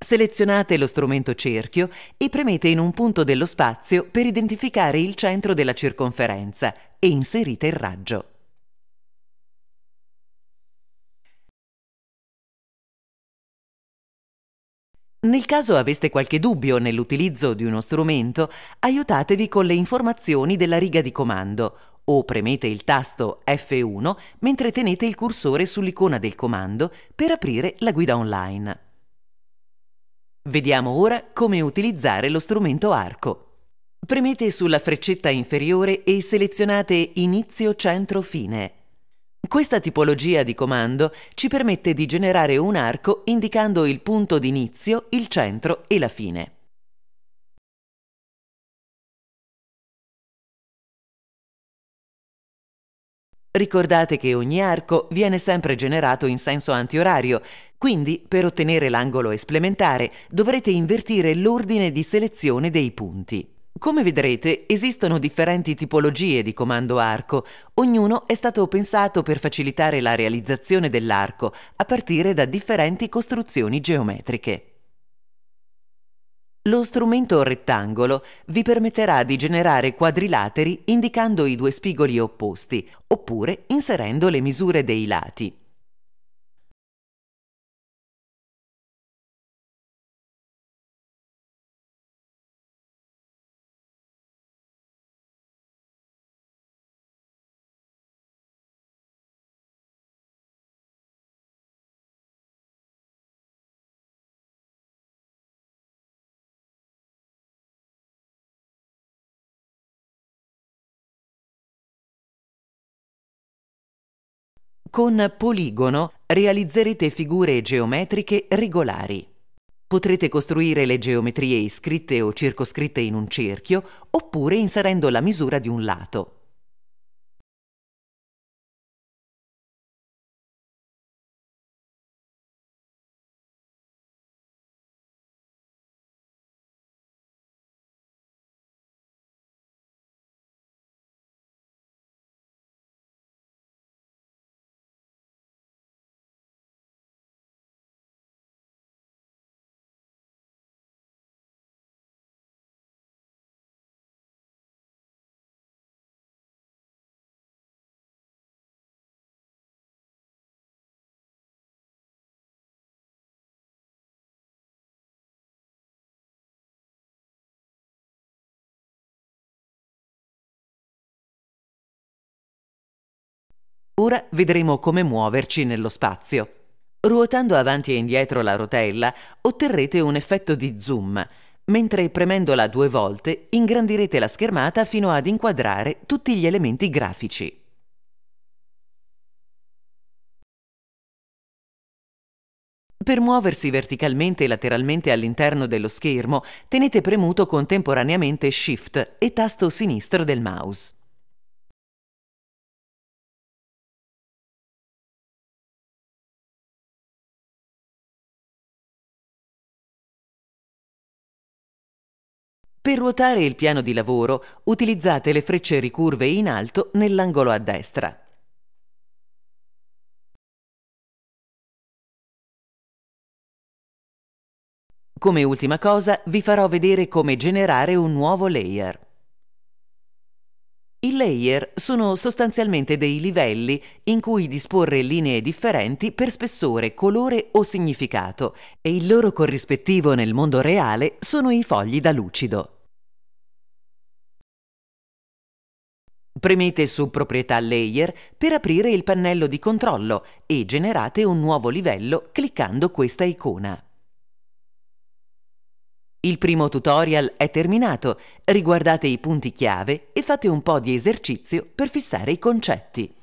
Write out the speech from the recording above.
Selezionate lo strumento cerchio e premete in un punto dello spazio per identificare il centro della circonferenza e inserite il raggio. Nel caso aveste qualche dubbio nell'utilizzo di uno strumento, aiutatevi con le informazioni della riga di comando o premete il tasto F1 mentre tenete il cursore sull'icona del comando per aprire la guida online. Vediamo ora come utilizzare lo strumento arco. Premete sulla freccetta inferiore e selezionate Inizio centro fine. Questa tipologia di comando ci permette di generare un arco indicando il punto d'inizio, il centro e la fine. Ricordate che ogni arco viene sempre generato in senso antiorario, quindi, per ottenere l'angolo esplementare, dovrete invertire l'ordine di selezione dei punti. Come vedrete, esistono differenti tipologie di comando arco, ognuno è stato pensato per facilitare la realizzazione dell'arco a partire da differenti costruzioni geometriche. Lo strumento rettangolo vi permetterà di generare quadrilateri indicando i due spigoli opposti, oppure inserendo le misure dei lati. Con Poligono realizzerete figure geometriche regolari. Potrete costruire le geometrie iscritte o circoscritte in un cerchio oppure inserendo la misura di un lato. Ora vedremo come muoverci nello spazio. Ruotando avanti e indietro la rotella otterrete un effetto di zoom, mentre premendola due volte ingrandirete la schermata fino ad inquadrare tutti gli elementi grafici. Per muoversi verticalmente e lateralmente all'interno dello schermo, tenete premuto contemporaneamente Shift e tasto sinistro del mouse. Per ruotare il piano di lavoro utilizzate le frecce ricurve in alto nell'angolo a destra. Come ultima cosa vi farò vedere come generare un nuovo layer. I layer sono sostanzialmente dei livelli in cui disporre linee differenti per spessore, colore o significato e il loro corrispettivo nel mondo reale sono i fogli da lucido. Premete su Proprietà Layer per aprire il pannello di controllo e generate un nuovo livello cliccando questa icona. Il primo tutorial è terminato, riguardate i punti chiave e fate un po' di esercizio per fissare i concetti.